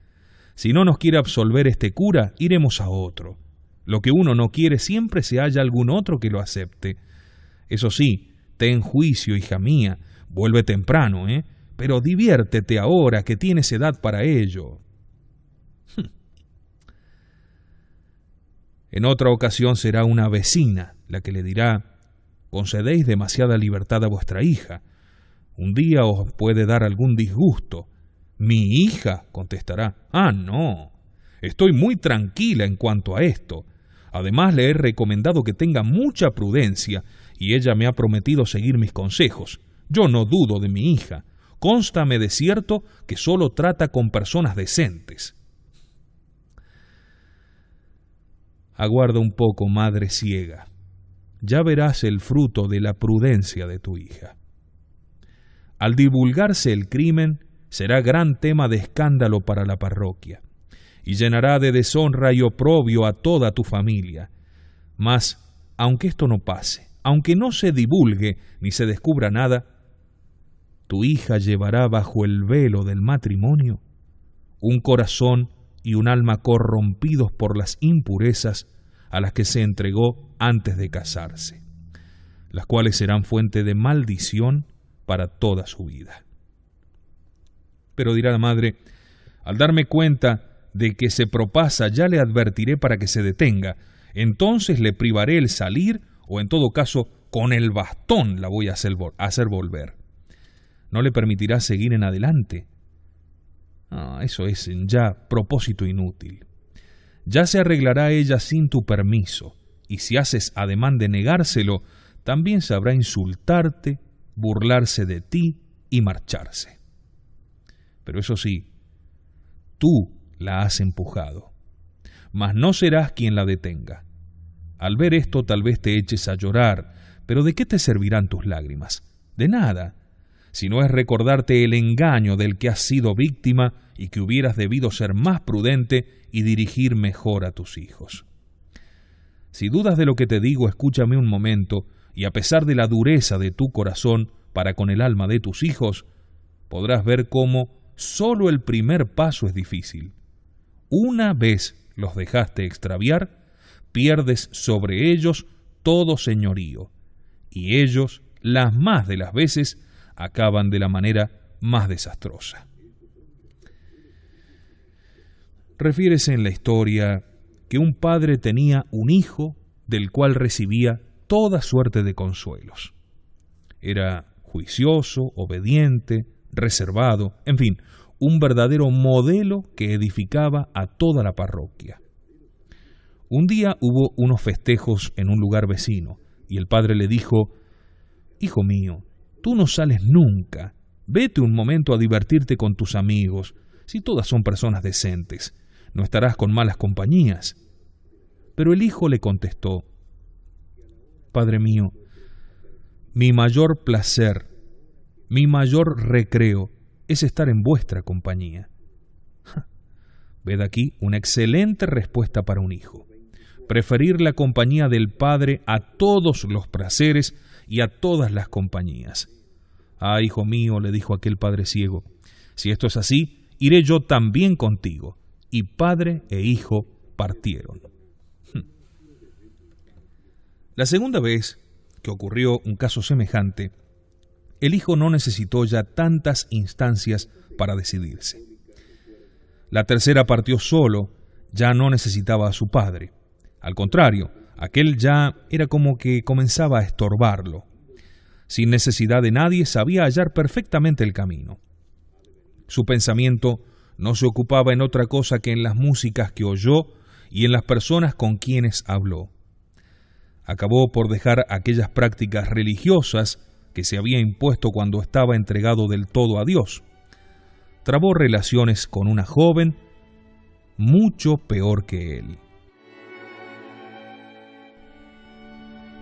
si no nos quiere absolver este cura, iremos a otro. Lo que uno no quiere siempre se halla algún otro que lo acepte. Eso sí, ten juicio, hija mía, vuelve temprano, ¿eh? Pero diviértete ahora que tienes edad para ello. Hm. En otra ocasión será una vecina la que le dirá, concedéis demasiada libertad a vuestra hija. Un día os puede dar algún disgusto, mi hija, contestará. Ah, no. Estoy muy tranquila en cuanto a esto. Además, le he recomendado que tenga mucha prudencia y ella me ha prometido seguir mis consejos. Yo no dudo de mi hija. Cónstame de cierto que solo trata con personas decentes. Aguarda un poco, madre ciega. Ya verás el fruto de la prudencia de tu hija. Al divulgarse el crimen, será gran tema de escándalo para la parroquia, y llenará de deshonra y oprobio a toda tu familia. Mas, aunque esto no pase, aunque no se divulgue ni se descubra nada, tu hija llevará bajo el velo del matrimonio un corazón y un alma corrompidos por las impurezas a las que se entregó antes de casarse, las cuales serán fuente de maldición para toda su vida. Pero dirá la madre, al darme cuenta de que se propasa ya le advertiré para que se detenga, entonces le privaré el salir o en todo caso con el bastón la voy a hacer, volver. No le permitirá seguir en adelante. Ah, eso es ya propósito inútil. Ya se arreglará ella sin tu permiso, y si haces ademán de negárselo, también sabrá insultarte, burlarse de ti y marcharse pero eso sí, tú la has empujado, mas no serás quien la detenga. Al ver esto tal vez te eches a llorar, pero ¿de qué te servirán tus lágrimas? De nada, si no es recordarte el engaño del que has sido víctima y que hubieras debido ser más prudente y dirigir mejor a tus hijos. Si dudas de lo que te digo, escúchame un momento, y a pesar de la dureza de tu corazón para con el alma de tus hijos, podrás ver cómo solo el primer paso es difícil. Una vez los dejaste extraviar, pierdes sobre ellos todo señorío, y ellos, las más de las veces, acaban de la manera más desastrosa. Refiérese en la historia que un padre tenía un hijo del cual recibía toda suerte de consuelos. Era juicioso, obediente, reservado, en fin, un verdadero modelo que edificaba a toda la parroquia. Un día hubo unos festejos en un lugar vecino, y el padre le dijo, Hijo mío, tú no sales nunca, vete un momento a divertirte con tus amigos, si todas son personas decentes, no estarás con malas compañías. Pero el hijo le contestó, Padre mío, mi mayor placer mi mayor recreo es estar en vuestra compañía. Ved aquí una excelente respuesta para un hijo. Preferir la compañía del Padre a todos los placeres y a todas las compañías. Ah, hijo mío, le dijo aquel padre ciego, si esto es así, iré yo también contigo. Y padre e hijo partieron. Hm. La segunda vez que ocurrió un caso semejante, el hijo no necesitó ya tantas instancias para decidirse. La tercera partió solo, ya no necesitaba a su padre. Al contrario, aquel ya era como que comenzaba a estorbarlo. Sin necesidad de nadie sabía hallar perfectamente el camino. Su pensamiento no se ocupaba en otra cosa que en las músicas que oyó y en las personas con quienes habló. Acabó por dejar aquellas prácticas religiosas que se había impuesto cuando estaba entregado del todo a Dios. Trabó relaciones con una joven mucho peor que él.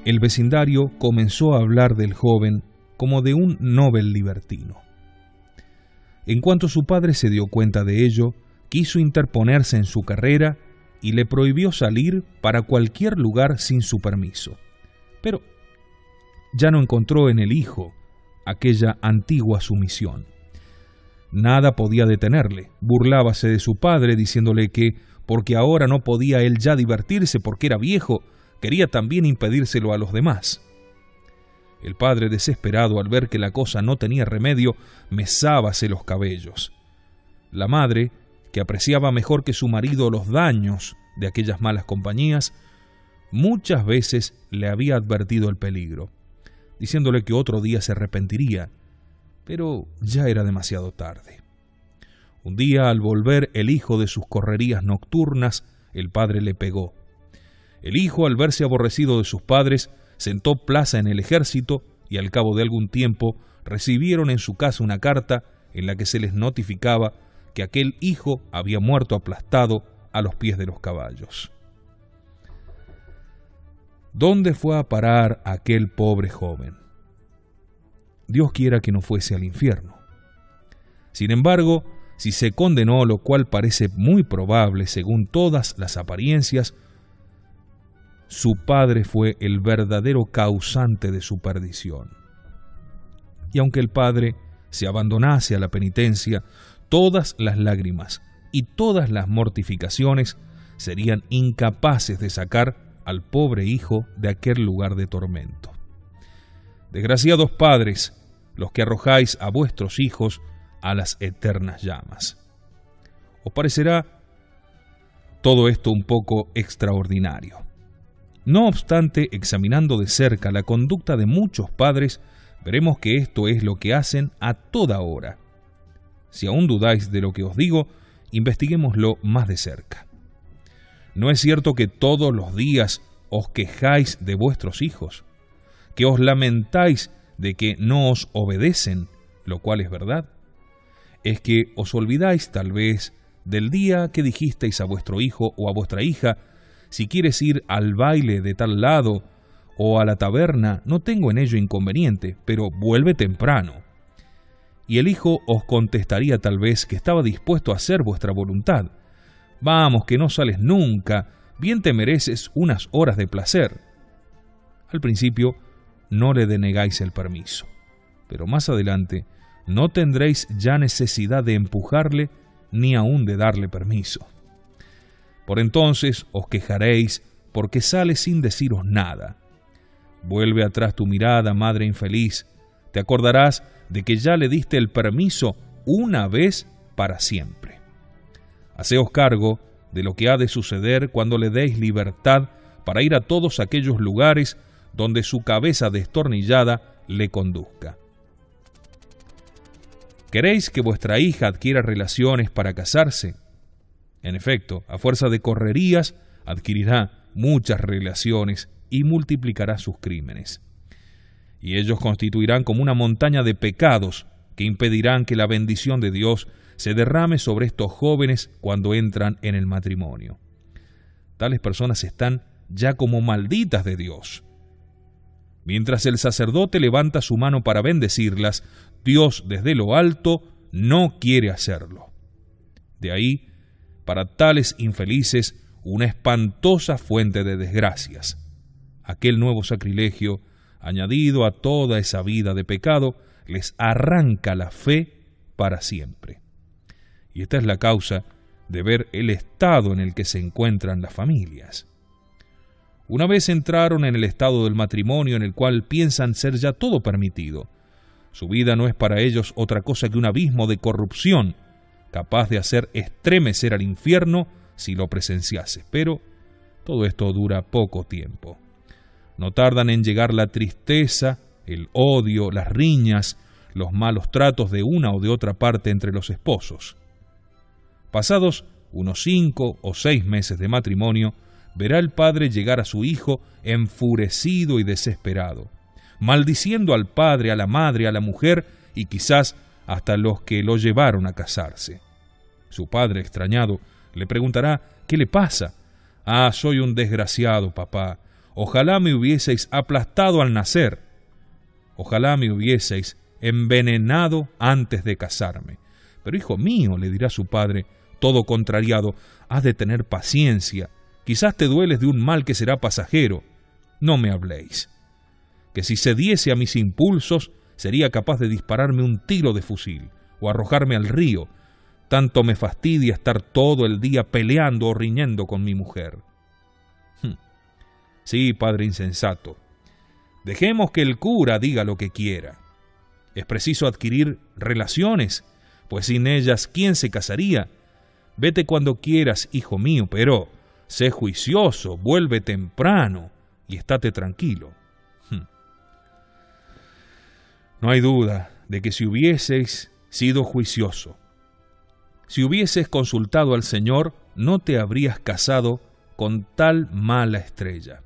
El vecindario comenzó a hablar del joven como de un Nobel libertino. En cuanto su padre se dio cuenta de ello, quiso interponerse en su carrera y le prohibió salir para cualquier lugar sin su permiso. Pero ya no encontró en el hijo aquella antigua sumisión. Nada podía detenerle. Burlábase de su padre diciéndole que, porque ahora no podía él ya divertirse porque era viejo, quería también impedírselo a los demás. El padre, desesperado al ver que la cosa no tenía remedio, mesábase los cabellos. La madre, que apreciaba mejor que su marido los daños de aquellas malas compañías, muchas veces le había advertido el peligro diciéndole que otro día se arrepentiría, pero ya era demasiado tarde. Un día, al volver el hijo de sus correrías nocturnas, el padre le pegó. El hijo, al verse aborrecido de sus padres, sentó plaza en el ejército y al cabo de algún tiempo recibieron en su casa una carta en la que se les notificaba que aquel hijo había muerto aplastado a los pies de los caballos. ¿Dónde fue a parar aquel pobre joven? Dios quiera que no fuese al infierno. Sin embargo, si se condenó, lo cual parece muy probable según todas las apariencias, su padre fue el verdadero causante de su perdición. Y aunque el padre se abandonase a la penitencia, todas las lágrimas y todas las mortificaciones serían incapaces de sacar al pobre hijo de aquel lugar de tormento. Desgraciados padres, los que arrojáis a vuestros hijos a las eternas llamas. Os parecerá todo esto un poco extraordinario. No obstante, examinando de cerca la conducta de muchos padres, veremos que esto es lo que hacen a toda hora. Si aún dudáis de lo que os digo, investiguémoslo más de cerca. ¿No es cierto que todos los días os quejáis de vuestros hijos? Que os lamentáis de que no os obedecen, lo cual es verdad. Es que os olvidáis tal vez del día que dijisteis a vuestro hijo o a vuestra hija, si quieres ir al baile de tal lado o a la taberna, no tengo en ello inconveniente, pero vuelve temprano. Y el hijo os contestaría tal vez que estaba dispuesto a hacer vuestra voluntad, Vamos, que no sales nunca, bien te mereces unas horas de placer. Al principio no le denegáis el permiso, pero más adelante no tendréis ya necesidad de empujarle ni aún de darle permiso. Por entonces os quejaréis porque sale sin deciros nada. Vuelve atrás tu mirada, madre infeliz, te acordarás de que ya le diste el permiso una vez para siempre. Haceos cargo de lo que ha de suceder cuando le deis libertad para ir a todos aquellos lugares donde su cabeza destornillada le conduzca. ¿Queréis que vuestra hija adquiera relaciones para casarse? En efecto, a fuerza de correrías, adquirirá muchas relaciones y multiplicará sus crímenes. Y ellos constituirán como una montaña de pecados que impedirán que la bendición de Dios se derrame sobre estos jóvenes cuando entran en el matrimonio. Tales personas están ya como malditas de Dios. Mientras el sacerdote levanta su mano para bendecirlas, Dios desde lo alto no quiere hacerlo. De ahí, para tales infelices, una espantosa fuente de desgracias. Aquel nuevo sacrilegio, añadido a toda esa vida de pecado, les arranca la fe para siempre y esta es la causa de ver el estado en el que se encuentran las familias. Una vez entraron en el estado del matrimonio en el cual piensan ser ya todo permitido, su vida no es para ellos otra cosa que un abismo de corrupción, capaz de hacer estremecer al infierno si lo presenciase. Pero todo esto dura poco tiempo. No tardan en llegar la tristeza, el odio, las riñas, los malos tratos de una o de otra parte entre los esposos. Pasados unos cinco o seis meses de matrimonio, verá el padre llegar a su hijo enfurecido y desesperado, maldiciendo al padre, a la madre, a la mujer y quizás hasta los que lo llevaron a casarse. Su padre, extrañado, le preguntará ¿Qué le pasa? Ah, soy un desgraciado, papá. Ojalá me hubieseis aplastado al nacer. Ojalá me hubieseis envenenado antes de casarme. Pero hijo mío, le dirá su padre, todo contrariado, has de tener paciencia. Quizás te dueles de un mal que será pasajero. No me habléis. Que si cediese a mis impulsos, sería capaz de dispararme un tiro de fusil o arrojarme al río. Tanto me fastidia estar todo el día peleando o riñendo con mi mujer. Hm. Sí, padre insensato. Dejemos que el cura diga lo que quiera. Es preciso adquirir relaciones, pues sin ellas, ¿quién se casaría? Vete cuando quieras, hijo mío, pero sé juicioso, vuelve temprano y estate tranquilo. Hmm. No hay duda de que si hubieses sido juicioso, si hubieses consultado al Señor, no te habrías casado con tal mala estrella,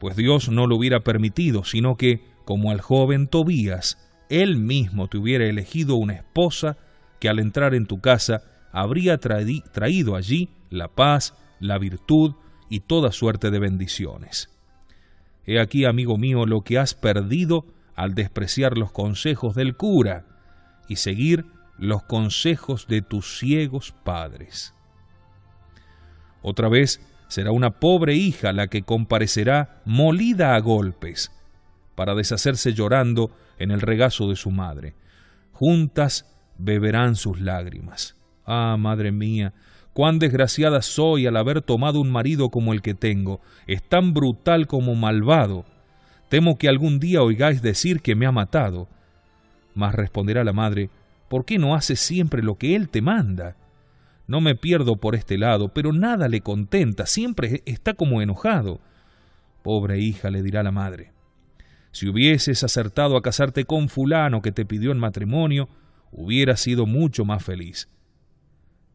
pues Dios no lo hubiera permitido, sino que, como al joven Tobías, él mismo te hubiera elegido una esposa que al entrar en tu casa habría traído allí la paz, la virtud y toda suerte de bendiciones. He aquí, amigo mío, lo que has perdido al despreciar los consejos del cura y seguir los consejos de tus ciegos padres. Otra vez será una pobre hija la que comparecerá molida a golpes, para deshacerse llorando en el regazo de su madre. Juntas beberán sus lágrimas. Ah, madre mía, cuán desgraciada soy al haber tomado un marido como el que tengo. Es tan brutal como malvado. Temo que algún día oigáis decir que me ha matado. Mas responderá la madre, ¿por qué no haces siempre lo que él te manda? No me pierdo por este lado, pero nada le contenta, siempre está como enojado. Pobre hija, le dirá la madre. Si hubieses acertado a casarte con fulano que te pidió en matrimonio, hubieras sido mucho más feliz.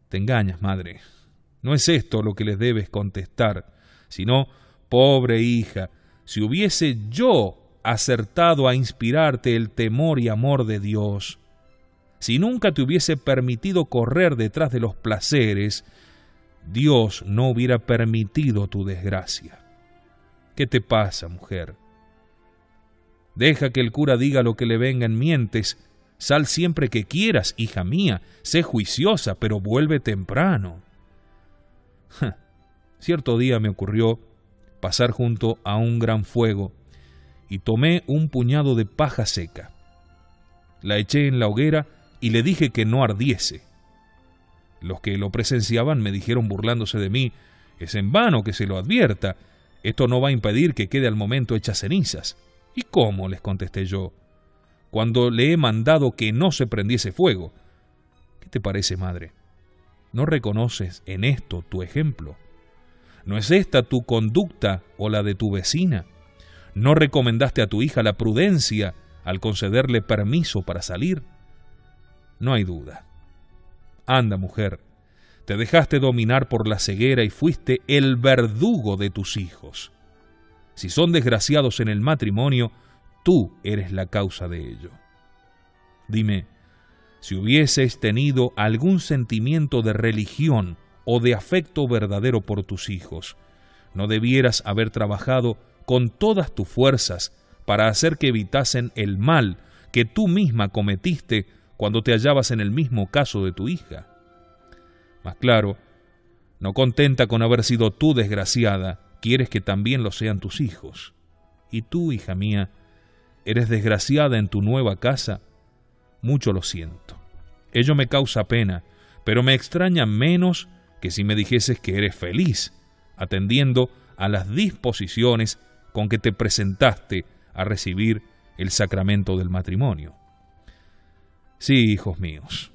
Te engañas, madre. No es esto lo que les debes contestar, sino, pobre hija, si hubiese yo acertado a inspirarte el temor y amor de Dios, si nunca te hubiese permitido correr detrás de los placeres, Dios no hubiera permitido tu desgracia. ¿Qué te pasa, mujer? Deja que el cura diga lo que le venga en mientes Sal siempre que quieras, hija mía, sé juiciosa, pero vuelve temprano. Cierto día me ocurrió pasar junto a un gran fuego y tomé un puñado de paja seca. La eché en la hoguera y le dije que no ardiese. Los que lo presenciaban me dijeron burlándose de mí, es en vano que se lo advierta, esto no va a impedir que quede al momento hecha cenizas. ¿Y cómo? les contesté yo cuando le he mandado que no se prendiese fuego. ¿Qué te parece, madre? ¿No reconoces en esto tu ejemplo? ¿No es esta tu conducta o la de tu vecina? ¿No recomendaste a tu hija la prudencia al concederle permiso para salir? No hay duda. Anda, mujer, te dejaste dominar por la ceguera y fuiste el verdugo de tus hijos. Si son desgraciados en el matrimonio, tú eres la causa de ello. Dime, si hubieses tenido algún sentimiento de religión o de afecto verdadero por tus hijos, no debieras haber trabajado con todas tus fuerzas para hacer que evitasen el mal que tú misma cometiste cuando te hallabas en el mismo caso de tu hija. Más claro, no contenta con haber sido tú desgraciada, quieres que también lo sean tus hijos. Y tú, hija mía, Eres desgraciada en tu nueva casa. Mucho lo siento. Ello me causa pena, pero me extraña menos que si me dijeses que eres feliz, atendiendo a las disposiciones con que te presentaste a recibir el sacramento del matrimonio. Sí, hijos míos,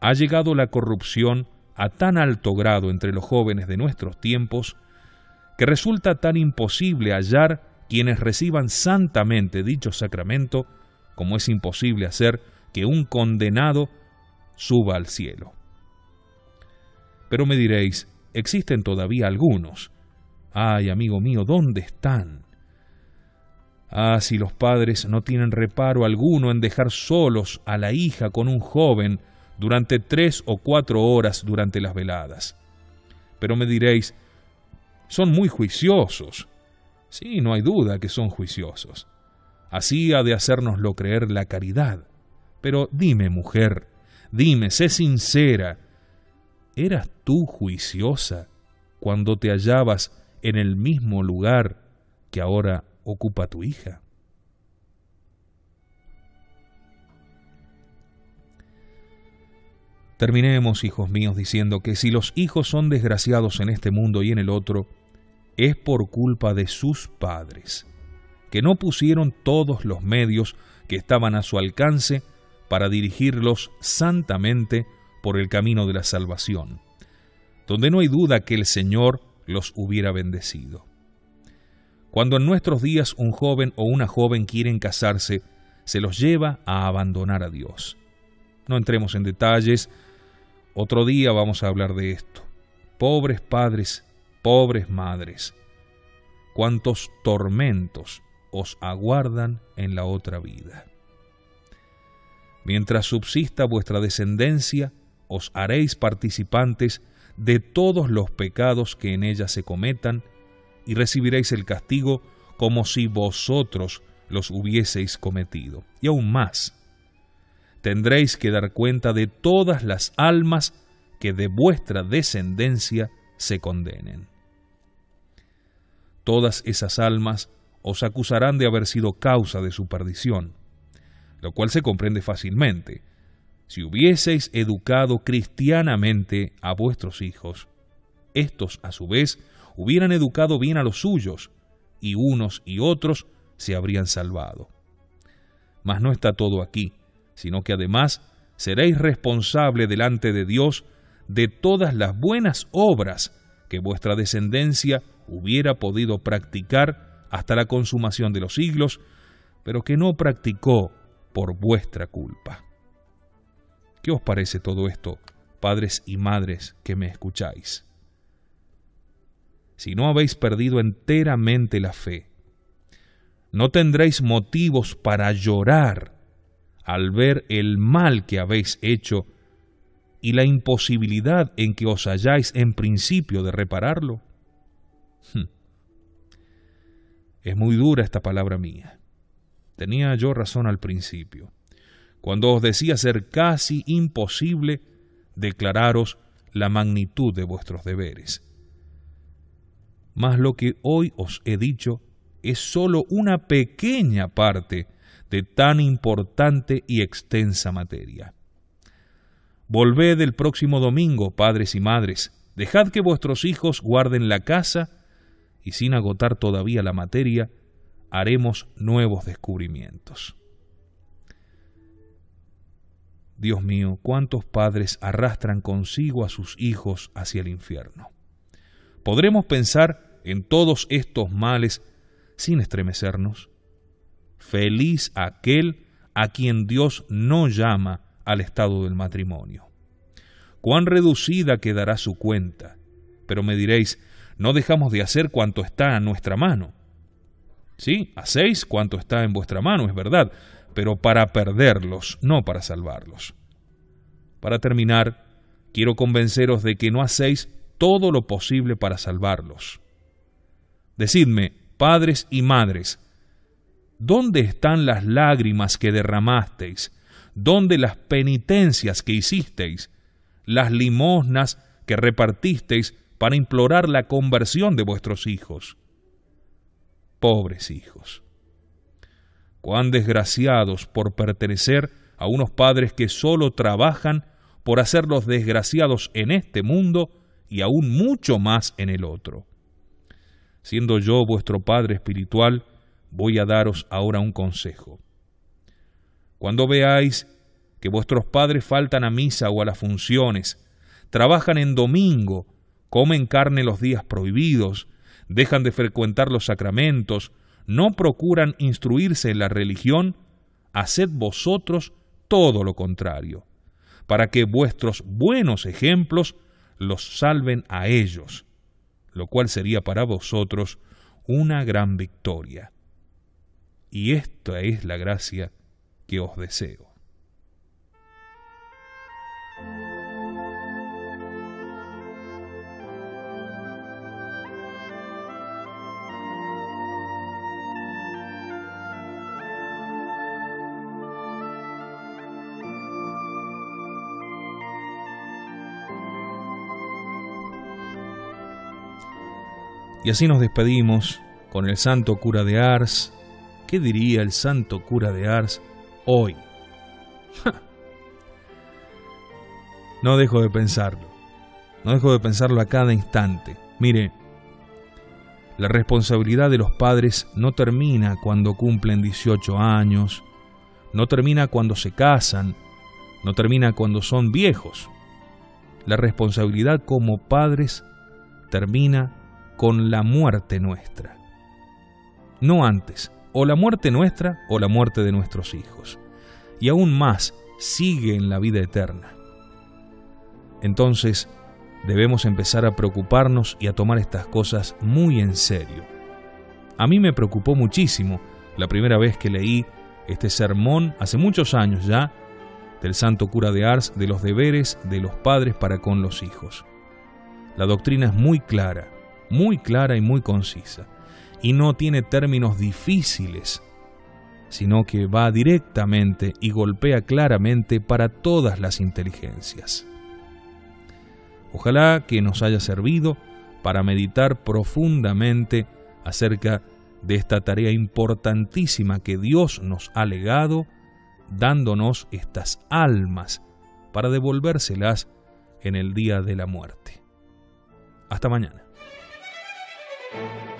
ha llegado la corrupción a tan alto grado entre los jóvenes de nuestros tiempos que resulta tan imposible hallar quienes reciban santamente dicho sacramento, como es imposible hacer que un condenado suba al cielo. Pero me diréis, existen todavía algunos. Ay, amigo mío, ¿dónde están? Ah, si los padres no tienen reparo alguno en dejar solos a la hija con un joven durante tres o cuatro horas durante las veladas. Pero me diréis, son muy juiciosos, Sí, no hay duda que son juiciosos. Así ha de hacérnoslo creer la caridad. Pero dime, mujer, dime, sé sincera, ¿eras tú juiciosa cuando te hallabas en el mismo lugar que ahora ocupa tu hija? Terminemos, hijos míos, diciendo que si los hijos son desgraciados en este mundo y en el otro, es por culpa de sus padres, que no pusieron todos los medios que estaban a su alcance para dirigirlos santamente por el camino de la salvación, donde no hay duda que el Señor los hubiera bendecido. Cuando en nuestros días un joven o una joven quieren casarse, se los lleva a abandonar a Dios. No entremos en detalles, otro día vamos a hablar de esto. Pobres padres pobres madres, cuántos tormentos os aguardan en la otra vida. Mientras subsista vuestra descendencia, os haréis participantes de todos los pecados que en ella se cometan, y recibiréis el castigo como si vosotros los hubieseis cometido. Y aún más, tendréis que dar cuenta de todas las almas que de vuestra descendencia se condenen todas esas almas os acusarán de haber sido causa de su perdición, lo cual se comprende fácilmente. Si hubieseis educado cristianamente a vuestros hijos, estos a su vez hubieran educado bien a los suyos, y unos y otros se habrían salvado. Mas no está todo aquí, sino que además seréis responsable delante de Dios de todas las buenas obras que vuestra descendencia hubiera podido practicar hasta la consumación de los siglos, pero que no practicó por vuestra culpa. ¿Qué os parece todo esto, padres y madres que me escucháis? Si no habéis perdido enteramente la fe, no tendréis motivos para llorar al ver el mal que habéis hecho y la imposibilidad en que os halláis en principio de repararlo? Hmm. Es muy dura esta palabra mía. Tenía yo razón al principio, cuando os decía ser casi imposible declararos la magnitud de vuestros deberes. Mas lo que hoy os he dicho es sólo una pequeña parte de tan importante y extensa materia. Volved el próximo domingo, padres y madres, dejad que vuestros hijos guarden la casa y sin agotar todavía la materia, haremos nuevos descubrimientos. Dios mío, cuántos padres arrastran consigo a sus hijos hacia el infierno. ¿Podremos pensar en todos estos males sin estremecernos? Feliz aquel a quien Dios no llama al estado del matrimonio. Cuán reducida quedará su cuenta. Pero me diréis, no dejamos de hacer cuanto está en nuestra mano. ¿Sí? Hacéis cuanto está en vuestra mano, es verdad, pero para perderlos, no para salvarlos. Para terminar, quiero convenceros de que no hacéis todo lo posible para salvarlos. Decidme, padres y madres, ¿dónde están las lágrimas que derramasteis? ¿Dónde las penitencias que hicisteis? ¿Las limosnas que repartisteis para implorar la conversión de vuestros hijos. Pobres hijos. Cuán desgraciados por pertenecer a unos padres que solo trabajan por hacerlos desgraciados en este mundo y aún mucho más en el otro. Siendo yo vuestro Padre Espiritual, voy a daros ahora un consejo. Cuando veáis que vuestros padres faltan a misa o a las funciones, trabajan en domingo comen carne los días prohibidos, dejan de frecuentar los sacramentos, no procuran instruirse en la religión, haced vosotros todo lo contrario, para que vuestros buenos ejemplos los salven a ellos, lo cual sería para vosotros una gran victoria. Y esta es la gracia que os deseo. Y así nos despedimos con el santo cura de Ars. ¿Qué diría el santo cura de Ars hoy? No dejo de pensarlo. No dejo de pensarlo a cada instante. Mire, la responsabilidad de los padres no termina cuando cumplen 18 años, no termina cuando se casan, no termina cuando son viejos. La responsabilidad como padres termina con la muerte nuestra. No antes, o la muerte nuestra o la muerte de nuestros hijos. Y aún más, sigue en la vida eterna. Entonces, debemos empezar a preocuparnos y a tomar estas cosas muy en serio. A mí me preocupó muchísimo la primera vez que leí este sermón, hace muchos años ya, del santo cura de Ars de los deberes de los padres para con los hijos. La doctrina es muy clara muy clara y muy concisa, y no tiene términos difíciles, sino que va directamente y golpea claramente para todas las inteligencias. Ojalá que nos haya servido para meditar profundamente acerca de esta tarea importantísima que Dios nos ha legado, dándonos estas almas para devolvérselas en el día de la muerte. Hasta mañana. Thank you.